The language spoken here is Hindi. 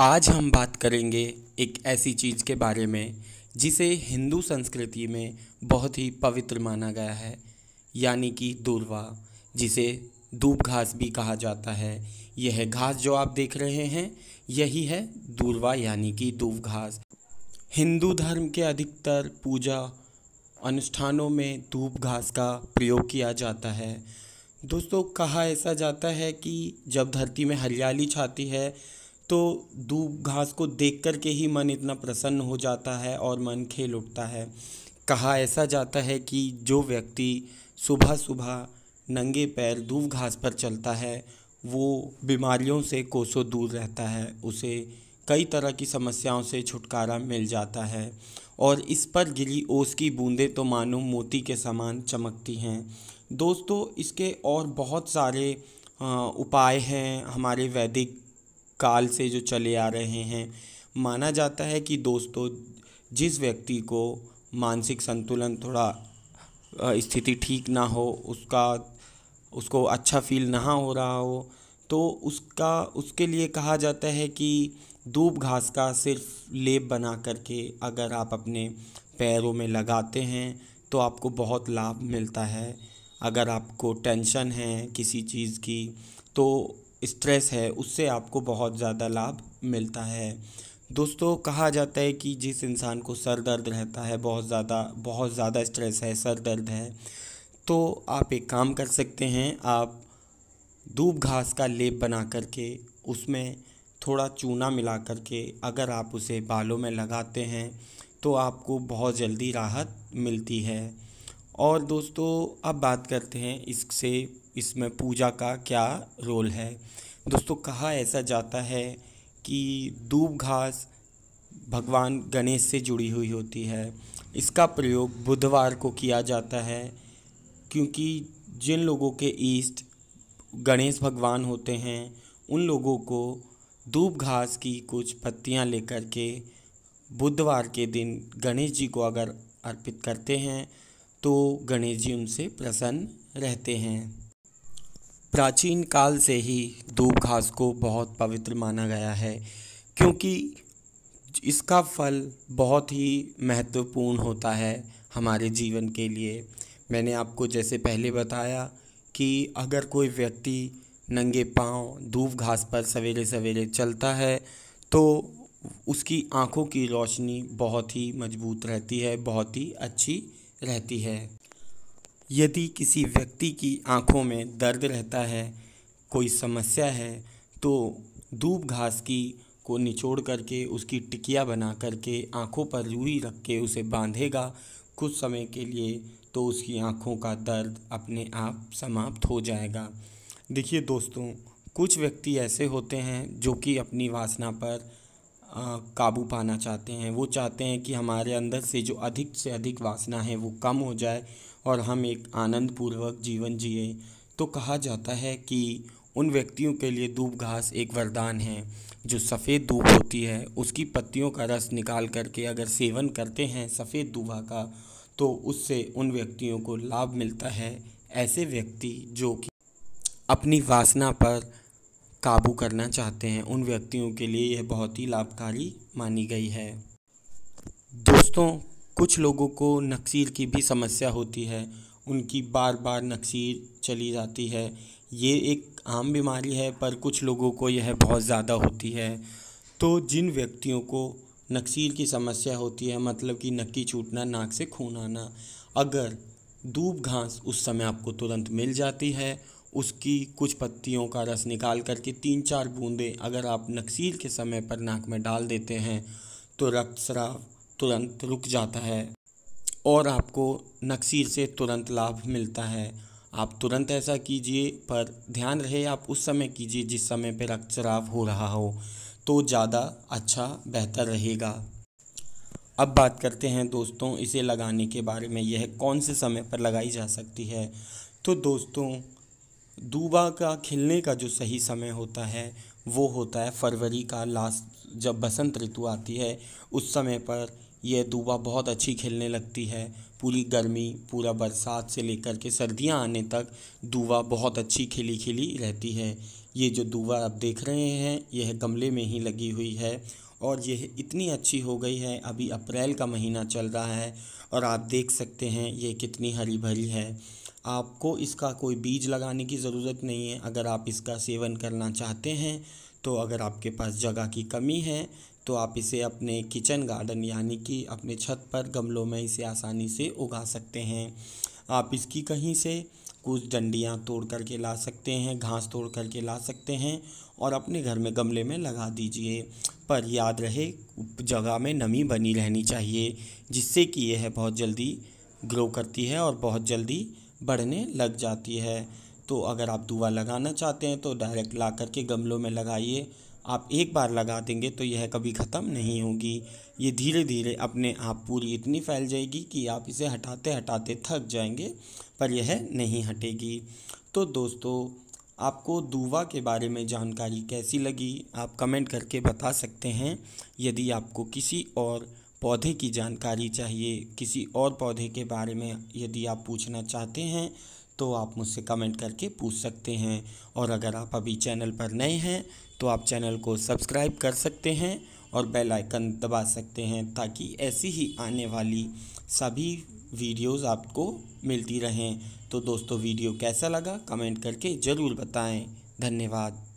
आज हम बात करेंगे एक ऐसी चीज़ के बारे में जिसे हिंदू संस्कृति में बहुत ही पवित्र माना गया है यानी कि दूरवा जिसे धूप घास भी कहा जाता है यह घास जो आप देख रहे हैं यही है दूरवा यानी कि दूब घास हिंदू धर्म के अधिकतर पूजा अनुष्ठानों में धूप घास का प्रयोग किया जाता है दोस्तों कहा ऐसा जाता है कि जब धरती में हरियाली छाती है तो दूब घास को देख कर के ही मन इतना प्रसन्न हो जाता है और मन खेल उठता है कहा ऐसा जाता है कि जो व्यक्ति सुबह सुबह नंगे पैर दूब घास पर चलता है वो बीमारियों से कोसों दूर रहता है उसे कई तरह की समस्याओं से छुटकारा मिल जाता है और इस पर गिरी ओस की बूंदें तो मानो मोती के समान चमकती हैं दोस्तों इसके और बहुत सारे उपाय हैं हमारे वैदिक काल से जो चले आ रहे हैं माना जाता है कि दोस्तों जिस व्यक्ति को मानसिक संतुलन थोड़ा स्थिति ठीक ना हो उसका उसको अच्छा फील ना हो रहा हो तो उसका उसके लिए कहा जाता है कि धूप घास का सिर्फ लेप बना करके अगर आप अपने पैरों में लगाते हैं तो आपको बहुत लाभ मिलता है अगर आपको टेंशन है किसी चीज़ की तो स्ट्रेस है उससे आपको बहुत ज़्यादा लाभ मिलता है दोस्तों कहा जाता है कि जिस इंसान को सर दर्द रहता है बहुत ज़्यादा बहुत ज़्यादा स्ट्रेस है सर दर्द है तो आप एक काम कर सकते हैं आप दूब घास का लेप बना करके उसमें थोड़ा चूना मिला करके अगर आप उसे बालों में लगाते हैं तो आपको बहुत जल्दी राहत मिलती है और दोस्तों अब बात करते हैं इससे इसमें पूजा का क्या रोल है दोस्तों कहा ऐसा जाता है कि दूब घास भगवान गणेश से जुड़ी हुई होती है इसका प्रयोग बुधवार को किया जाता है क्योंकि जिन लोगों के ईष्ट गणेश भगवान होते हैं उन लोगों को दूब घास की कुछ पत्तियां लेकर के बुधवार के दिन गणेश जी को अगर अर्पित करते हैं तो गणेश जी उनसे प्रसन्न रहते हैं प्राचीन काल से ही दूब घास को बहुत पवित्र माना गया है क्योंकि इसका फल बहुत ही महत्वपूर्ण होता है हमारे जीवन के लिए मैंने आपको जैसे पहले बताया कि अगर कोई व्यक्ति नंगे पाँव दूब घास पर सवेरे सवेरे चलता है तो उसकी आँखों की रोशनी बहुत ही मजबूत रहती है बहुत ही अच्छी रहती है यदि किसी व्यक्ति की आँखों में दर्द रहता है कोई समस्या है तो दूब घास की को निचोड़ करके उसकी टिकिया बना करके आँखों पर रूई रख के उसे बांधेगा कुछ समय के लिए तो उसकी आँखों का दर्द अपने आप समाप्त हो जाएगा देखिए दोस्तों कुछ व्यक्ति ऐसे होते हैं जो कि अपनी वासना पर काबू पाना चाहते हैं वो चाहते हैं कि हमारे अंदर से जो अधिक से अधिक वासना है वो कम हो जाए और हम एक आनंदपूर्वक जीवन जिए तो कहा जाता है कि उन व्यक्तियों के लिए दूब घास एक वरदान है जो सफ़ेद दूब होती है उसकी पत्तियों का रस निकाल करके अगर सेवन करते हैं सफ़ेद दूबा का तो उससे उन व्यक्तियों को लाभ मिलता है ऐसे व्यक्ति जो कि अपनी वासना पर काबू करना चाहते हैं उन व्यक्तियों के लिए यह बहुत ही लाभकारी मानी गई है दोस्तों कुछ लोगों को नक्सीर की भी समस्या होती है उनकी बार बार नक्सीर चली जाती है ये एक आम बीमारी है पर कुछ लोगों को यह बहुत ज़्यादा होती है तो जिन व्यक्तियों को नक्सीर की समस्या होती है मतलब कि नक्की छूटना नाक से खून आना अगर दूब घास उस समय आपको तुरंत मिल जाती है उसकी कुछ पत्तियों का रस निकाल करके तीन चार बूंदें अगर आप नक्सीर के समय पर नाक में डाल देते हैं तो रक्तस्राव तुरंत रुक जाता है और आपको नक्सीर से तुरंत लाभ मिलता है आप तुरंत ऐसा कीजिए पर ध्यान रहे आप उस समय कीजिए जिस समय पर रक्तचराव हो रहा हो तो ज़्यादा अच्छा बेहतर रहेगा अब बात करते हैं दोस्तों इसे लगाने के बारे में यह कौन से समय पर लगाई जा सकती है तो दोस्तों दूबा का खिलने का जो सही समय होता है वो होता है फरवरी का लास्ट जब बसंत ऋतु आती है उस समय पर यह दूबा बहुत अच्छी खिलने लगती है पूरी गर्मी पूरा बरसात से लेकर के सर्दियाँ आने तक दूबा बहुत अच्छी खिली खिली रहती है ये जो दूबा आप देख रहे हैं यह गमले में ही लगी हुई है और यह इतनी अच्छी हो गई है अभी अप्रैल का महीना चल रहा है और आप देख सकते हैं ये कितनी हरी भरी है आपको इसका कोई बीज लगाने की ज़रूरत नहीं है अगर आप इसका सेवन करना चाहते हैं तो अगर आपके पास जगह की कमी है तो आप इसे अपने किचन गार्डन यानी कि अपने छत पर गमलों में इसे आसानी से उगा सकते हैं आप इसकी कहीं से कुछ डंडियाँ तोड़ कर के ला सकते हैं घास तोड़ करके ला सकते हैं और अपने घर में गमले में लगा दीजिए पर याद रहे जगह में नमी बनी रहनी चाहिए जिससे कि यह बहुत जल्दी ग्रो करती है और बहुत जल्दी बढ़ने लग जाती है तो अगर आप दुआ लगाना चाहते हैं तो डायरेक्ट ला करके गमलों में लगाइए आप एक बार लगा देंगे तो यह कभी ख़त्म नहीं होगी ये धीरे धीरे अपने आप पूरी इतनी फैल जाएगी कि आप इसे हटाते हटाते थक जाएंगे पर यह नहीं हटेगी तो दोस्तों आपको दुवा के बारे में जानकारी कैसी लगी आप कमेंट करके बता सकते हैं यदि आपको किसी और पौधे की जानकारी चाहिए किसी और पौधे के बारे में यदि आप पूछना चाहते हैं तो आप मुझसे कमेंट करके पूछ सकते हैं और अगर आप अभी चैनल पर नए हैं तो आप चैनल को सब्सक्राइब कर सकते हैं और बेल आइकन दबा सकते हैं ताकि ऐसी ही आने वाली सभी वीडियोस आपको मिलती रहें तो दोस्तों वीडियो कैसा लगा कमेंट करके ज़रूर बताएं धन्यवाद